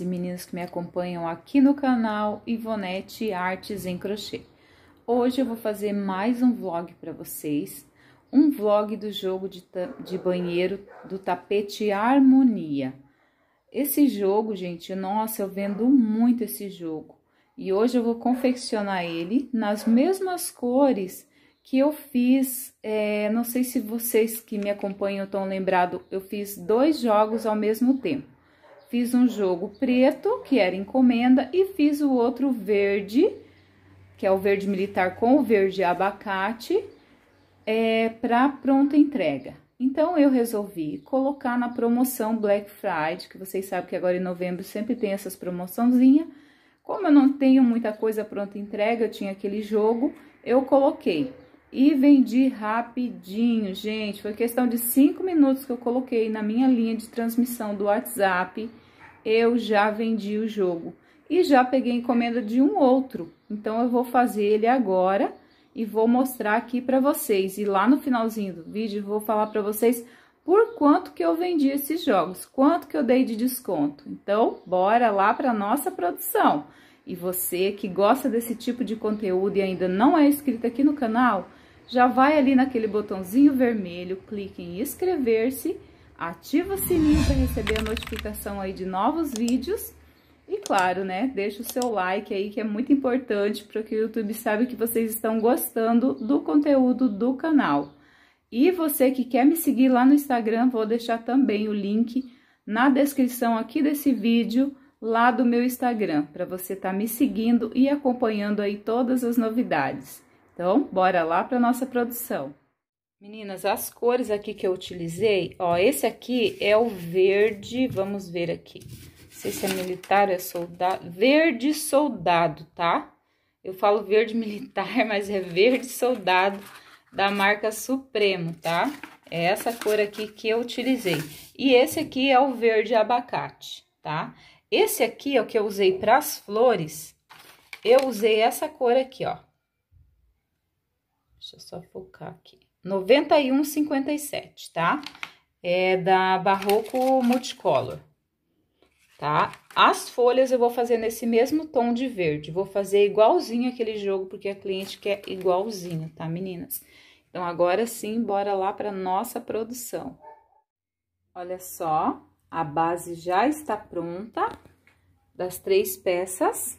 meninas e meninos que me acompanham aqui no canal Ivonete Artes em Crochê. Hoje eu vou fazer mais um vlog para vocês, um vlog do jogo de, de banheiro do tapete Harmonia. Esse jogo, gente, nossa, eu vendo muito esse jogo. E hoje eu vou confeccionar ele nas mesmas cores que eu fiz, é, não sei se vocês que me acompanham estão lembrados, eu fiz dois jogos ao mesmo tempo. Fiz um jogo preto, que era encomenda, e fiz o outro verde, que é o verde militar com o verde abacate, é, para pronta entrega. Então, eu resolvi colocar na promoção Black Friday, que vocês sabem que agora em novembro sempre tem essas promoçãozinhas. Como eu não tenho muita coisa pronta entrega, eu tinha aquele jogo, eu coloquei. E vendi rapidinho, gente. Foi questão de 5 minutos que eu coloquei na minha linha de transmissão do WhatsApp eu já vendi o jogo e já peguei encomenda de um outro. Então, eu vou fazer ele agora e vou mostrar aqui para vocês. E lá no finalzinho do vídeo, vou falar para vocês por quanto que eu vendi esses jogos, quanto que eu dei de desconto. Então, bora lá para nossa produção. E você que gosta desse tipo de conteúdo e ainda não é inscrito aqui no canal, já vai ali naquele botãozinho vermelho, clique em inscrever-se ativa o sininho para receber a notificação aí de novos vídeos. E claro, né, deixa o seu like aí que é muito importante para que o YouTube saiba que vocês estão gostando do conteúdo do canal. E você que quer me seguir lá no Instagram, vou deixar também o link na descrição aqui desse vídeo, lá do meu Instagram, para você estar tá me seguindo e acompanhando aí todas as novidades. Então, bora lá para nossa produção. Meninas, as cores aqui que eu utilizei, ó, esse aqui é o verde, vamos ver aqui. Não sei se é militar ou é soldado, verde soldado, tá? Eu falo verde militar, mas é verde soldado da marca Supremo, tá? É essa cor aqui que eu utilizei. E esse aqui é o verde abacate, tá? Esse aqui é o que eu usei para as flores. Eu usei essa cor aqui, ó. Deixa eu só focar aqui. 91,57, tá? É da Barroco Multicolor, tá? As folhas eu vou fazer nesse mesmo tom de verde. Vou fazer igualzinho aquele jogo, porque a cliente quer igualzinho, tá, meninas? Então, agora sim, bora lá para nossa produção. Olha só, a base já está pronta das três peças.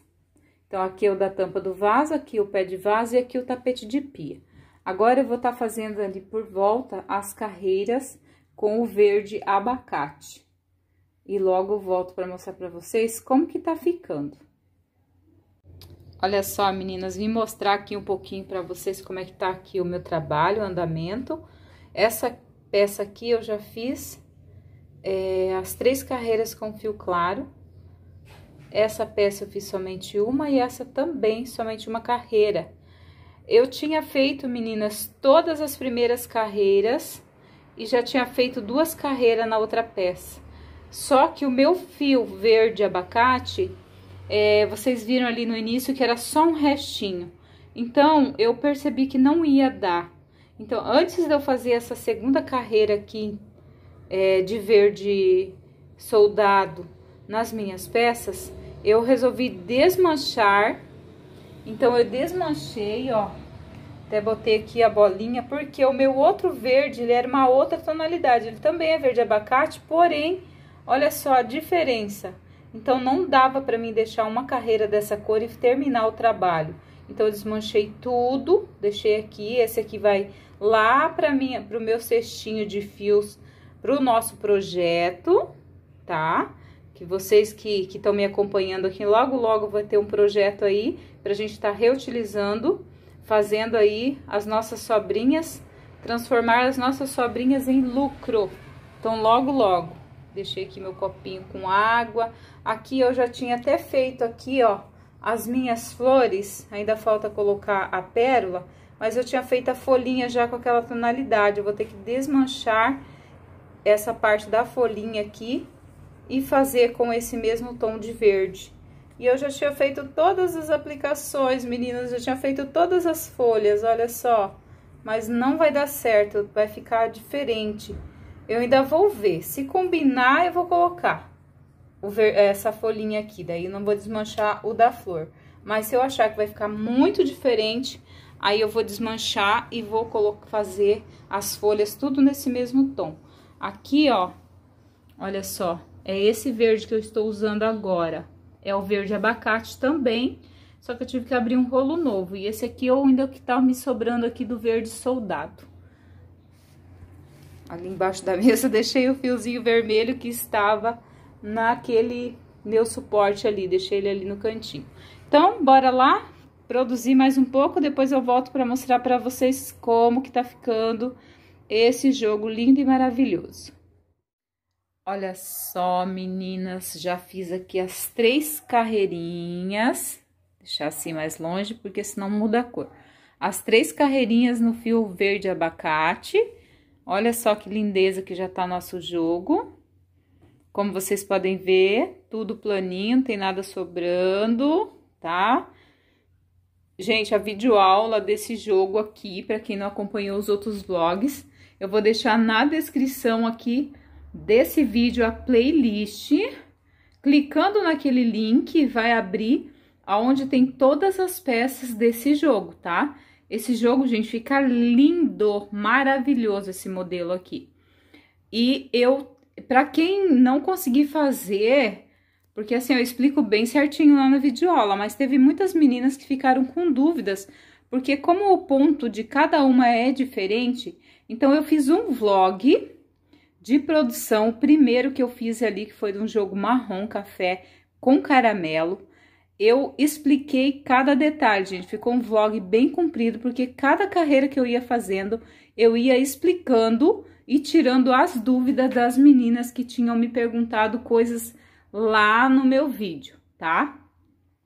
Então, aqui é o da tampa do vaso, aqui é o pé de vaso e aqui é o tapete de pia. Agora, eu vou estar tá fazendo ali por volta as carreiras com o verde abacate. E logo volto para mostrar para vocês como que tá ficando. Olha só, meninas, vim mostrar aqui um pouquinho para vocês como é que tá aqui o meu trabalho, o andamento. Essa peça aqui eu já fiz é, as três carreiras com fio claro. Essa peça eu fiz somente uma e essa também somente uma carreira. Eu tinha feito, meninas, todas as primeiras carreiras e já tinha feito duas carreiras na outra peça. Só que o meu fio verde abacate, é, vocês viram ali no início que era só um restinho. Então, eu percebi que não ia dar. Então, antes de eu fazer essa segunda carreira aqui é, de verde soldado nas minhas peças, eu resolvi desmanchar. Então, eu desmanchei, ó. Até botei aqui a bolinha, porque o meu outro verde, ele era uma outra tonalidade. Ele também é verde abacate, porém, olha só a diferença. Então, não dava para mim deixar uma carreira dessa cor e terminar o trabalho. Então, eu desmanchei tudo, deixei aqui. Esse aqui vai lá para o meu cestinho de fios para o nosso projeto, tá? Que vocês que estão me acompanhando aqui, logo, logo vai ter um projeto aí para a gente estar tá reutilizando fazendo aí as nossas sobrinhas, transformar as nossas sobrinhas em lucro. Então, logo, logo, deixei aqui meu copinho com água. Aqui eu já tinha até feito aqui, ó, as minhas flores, ainda falta colocar a pérola, mas eu tinha feito a folhinha já com aquela tonalidade. Eu vou ter que desmanchar essa parte da folhinha aqui e fazer com esse mesmo tom de verde. E eu já tinha feito todas as aplicações, meninas, já tinha feito todas as folhas, olha só. Mas não vai dar certo, vai ficar diferente. Eu ainda vou ver, se combinar eu vou colocar essa folhinha aqui, daí não vou desmanchar o da flor. Mas se eu achar que vai ficar muito diferente, aí eu vou desmanchar e vou fazer as folhas tudo nesse mesmo tom. Aqui, ó, olha só, é esse verde que eu estou usando agora é o verde abacate também, só que eu tive que abrir um rolo novo. E esse aqui é ou ainda que tá me sobrando aqui do verde soldado. Ali embaixo da mesa deixei o fiozinho vermelho que estava naquele meu suporte ali, deixei ele ali no cantinho. Então, bora lá produzir mais um pouco, depois eu volto para mostrar para vocês como que tá ficando esse jogo lindo e maravilhoso. Olha só, meninas, já fiz aqui as três carreirinhas. Deixar assim mais longe, porque senão muda a cor. As três carreirinhas no fio verde abacate. Olha só que lindeza que já tá nosso jogo. Como vocês podem ver, tudo planinho, não tem nada sobrando, tá? Gente, a videoaula desse jogo aqui, para quem não acompanhou os outros vlogs, eu vou deixar na descrição aqui desse vídeo a playlist. Clicando naquele link, vai abrir aonde tem todas as peças desse jogo, tá? Esse jogo, gente, fica lindo, maravilhoso esse modelo aqui. E eu, para quem não conseguir fazer, porque assim, eu explico bem certinho lá na videoaula, mas teve muitas meninas que ficaram com dúvidas, porque como o ponto de cada uma é diferente, então eu fiz um vlog de produção, o primeiro que eu fiz ali, que foi de um jogo marrom café com caramelo, eu expliquei cada detalhe, gente. Ficou um vlog bem comprido, porque cada carreira que eu ia fazendo, eu ia explicando e tirando as dúvidas das meninas que tinham me perguntado coisas lá no meu vídeo, tá?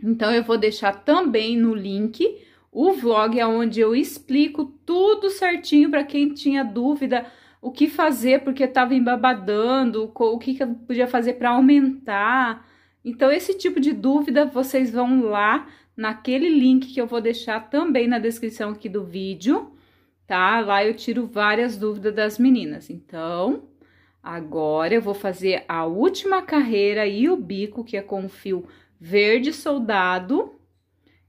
Então, eu vou deixar também no link o vlog onde eu explico tudo certinho para quem tinha dúvida o que fazer porque estava embabadando, o que, que eu podia fazer para aumentar. Então, esse tipo de dúvida vocês vão lá naquele link que eu vou deixar também na descrição aqui do vídeo, tá? Lá eu tiro várias dúvidas das meninas. Então, agora eu vou fazer a última carreira e o bico, que é com o fio verde soldado.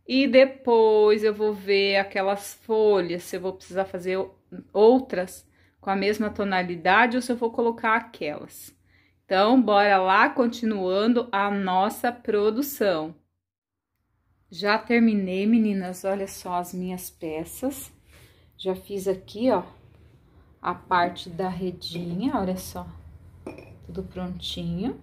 E depois eu vou ver aquelas folhas, se eu vou precisar fazer outras com a mesma tonalidade ou se eu vou colocar aquelas. Então, bora lá, continuando a nossa produção. Já terminei, meninas, olha só as minhas peças. Já fiz aqui, ó, a parte da redinha, olha só. Tudo prontinho.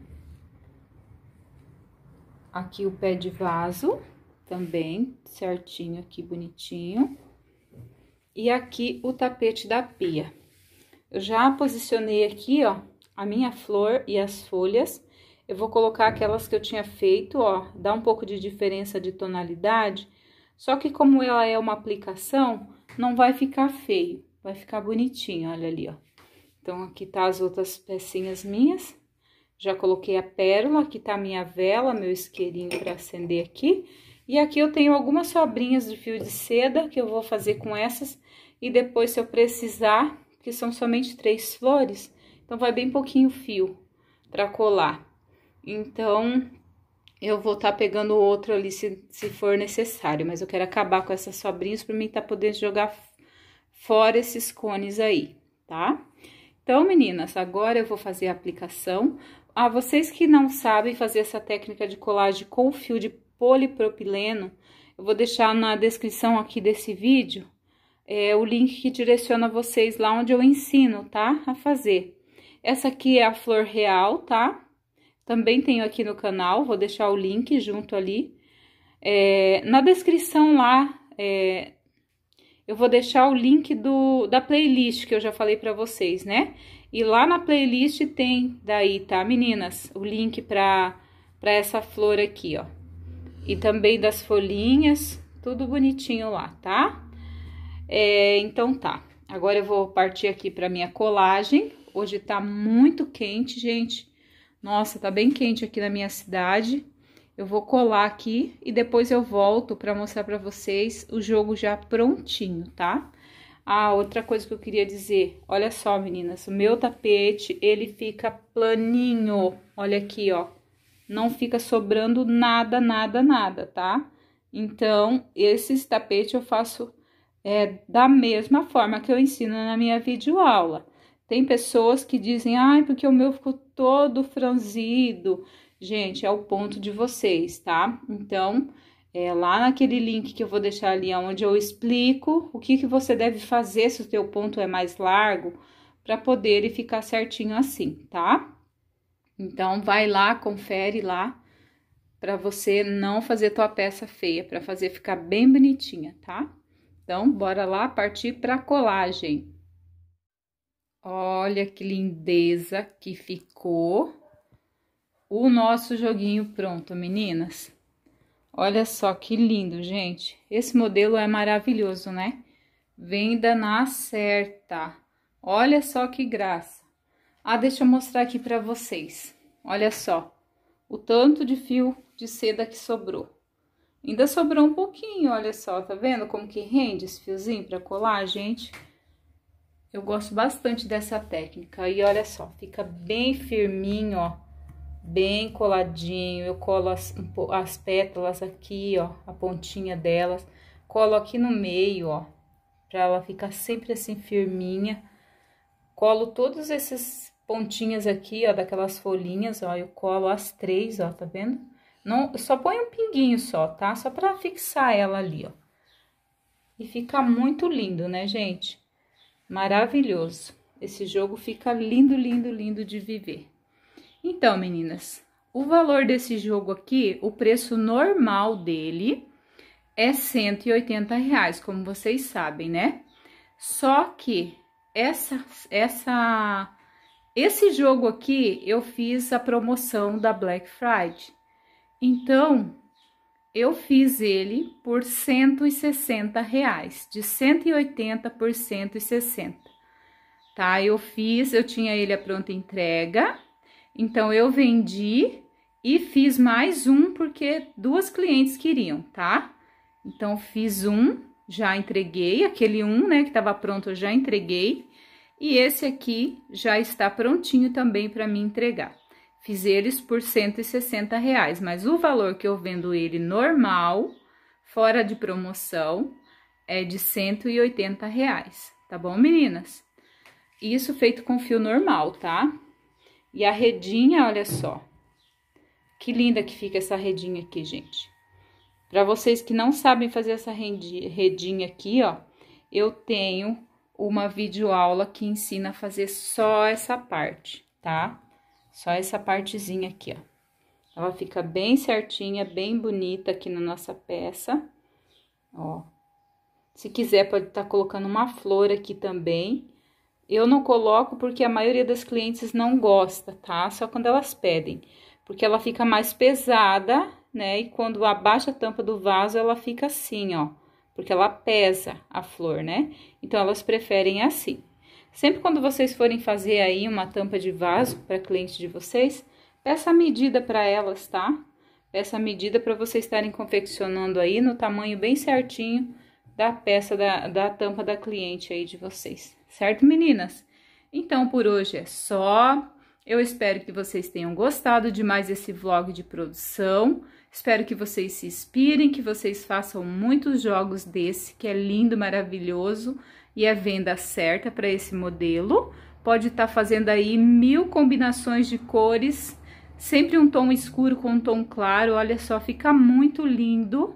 Aqui o pé de vaso, também certinho aqui, bonitinho. E aqui o tapete da pia. Eu já posicionei aqui, ó, a minha flor e as folhas. Eu vou colocar aquelas que eu tinha feito, ó, dá um pouco de diferença de tonalidade. Só que como ela é uma aplicação, não vai ficar feio, vai ficar bonitinho, olha ali, ó. Então, aqui tá as outras pecinhas minhas. Já coloquei a pérola, aqui tá a minha vela, meu isqueirinho para acender aqui. E aqui eu tenho algumas sobrinhas de fio de seda que eu vou fazer com essas. E depois, se eu precisar, porque são somente três flores, então vai bem pouquinho fio para colar. Então, eu vou estar tá pegando outro ali se, se for necessário, mas eu quero acabar com essas sobrinhas para mim estar tá podendo jogar fora esses cones aí, tá? Então, meninas, agora eu vou fazer a aplicação. Ah, vocês que não sabem fazer essa técnica de colagem com fio de polipropileno, eu vou deixar na descrição aqui desse vídeo é, o link que direciona vocês lá onde eu ensino, tá? A fazer. Essa aqui é a flor real, tá? Também tenho aqui no canal, vou deixar o link junto ali. É, na descrição lá, é, eu vou deixar o link do, da playlist que eu já falei pra vocês, né? E lá na playlist tem daí, tá, meninas? O link pra, pra essa flor aqui, ó. E também das folhinhas, tudo bonitinho lá, tá? É, então tá, agora eu vou partir aqui para minha colagem. Hoje tá muito quente, gente. Nossa, tá bem quente aqui na minha cidade. Eu vou colar aqui e depois eu volto para mostrar para vocês o jogo já prontinho, tá? Ah, outra coisa que eu queria dizer, olha só, meninas, o meu tapete, ele fica planinho, olha aqui, ó, não fica sobrando nada, nada, nada, tá? Então, esses tapetes eu faço é, da mesma forma que eu ensino na minha videoaula. Tem pessoas que dizem, ai, porque o meu ficou todo franzido. Gente, é o ponto de vocês, tá? Então, é, lá naquele link que eu vou deixar ali, onde eu explico o que, que você deve fazer se o teu ponto é mais largo, para poder ele ficar certinho assim, tá? Então, vai lá, confere lá, para você não fazer tua peça feia, para fazer ficar bem bonitinha, tá? Então, bora lá partir para a colagem. Olha que lindeza que ficou o nosso joguinho pronto, meninas. Olha só que lindo, gente. Esse modelo é maravilhoso, né? Venda na certa. Olha só que graça. Ah, deixa eu mostrar aqui para vocês. Olha só o tanto de fio de seda que sobrou. Ainda sobrou um pouquinho, olha só, tá vendo como que rende esse fiozinho para colar, gente? Eu gosto bastante dessa técnica. E olha só, fica bem firminho, ó, bem coladinho. Eu colo as, as pétalas aqui, ó, a pontinha delas. Colo aqui no meio, ó, pra ela ficar sempre assim firminha. Colo todos esses pontinhas aqui, ó, daquelas folhinhas, ó, eu colo as três, ó, tá vendo? Não, só põe um pinguinho só, tá? Só pra fixar ela ali, ó. E fica muito lindo, né, gente? Maravilhoso. Esse jogo fica lindo, lindo, lindo de viver. Então, meninas, o valor desse jogo aqui, o preço normal dele é 180 reais, como vocês sabem, né? Só que essa, essa, esse jogo aqui eu fiz a promoção da Black Friday. Então, eu fiz ele por 160 reais, de 180 por 160, tá? Eu fiz, eu tinha ele a pronta entrega, então eu vendi e fiz mais um porque duas clientes queriam, tá? Então, fiz um, já entreguei, aquele um, né, que estava pronto eu já entreguei, e esse aqui já está prontinho também para me entregar. Fiz eles por 160 reais, mas o valor que eu vendo ele normal, fora de promoção, é de 180 reais, tá bom, meninas? Isso feito com fio normal, tá? E a redinha, olha só. Que linda que fica essa redinha aqui, gente. Para vocês que não sabem fazer essa redinha aqui, ó, eu tenho uma videoaula que ensina a fazer só essa parte, tá? Só essa partezinha aqui, ó. Ela fica bem certinha, bem bonita aqui na nossa peça, ó. Se quiser, pode estar tá colocando uma flor aqui também. Eu não coloco porque a maioria das clientes não gosta, tá? Só quando elas pedem, porque ela fica mais pesada, né? E quando abaixa a tampa do vaso, ela fica assim, ó, porque ela pesa a flor, né? Então, elas preferem assim. Sempre quando vocês forem fazer aí uma tampa de vaso para cliente de vocês, peça a medida para elas, tá? Peça a medida para vocês estarem confeccionando aí no tamanho bem certinho da peça da, da tampa da cliente aí de vocês, certo, meninas? Então, por hoje é só. Eu espero que vocês tenham gostado de mais esse vlog de produção. Espero que vocês se inspirem, que vocês façam muitos jogos desse, que é lindo, maravilhoso e é venda certa para esse modelo. Pode estar tá fazendo aí mil combinações de cores, sempre um tom escuro com um tom claro, olha só, fica muito lindo.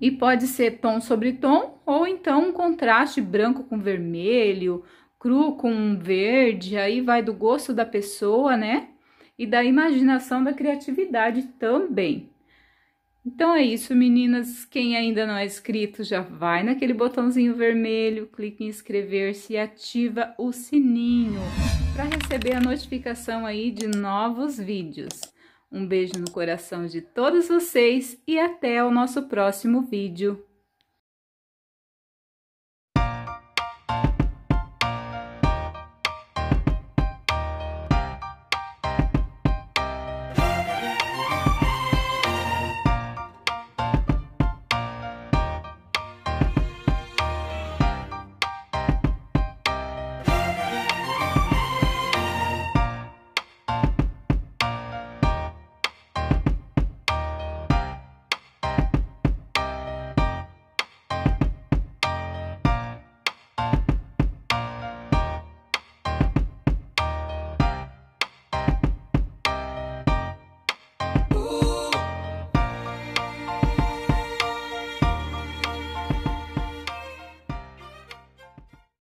E pode ser tom sobre tom, ou então um contraste branco com vermelho, cru com verde, aí vai do gosto da pessoa, né? E da imaginação da criatividade também. Então é isso, meninas. Quem ainda não é inscrito, já vai naquele botãozinho vermelho, clique em inscrever-se e ativa o sininho para receber a notificação aí de novos vídeos. Um beijo no coração de todos vocês e até o nosso próximo vídeo.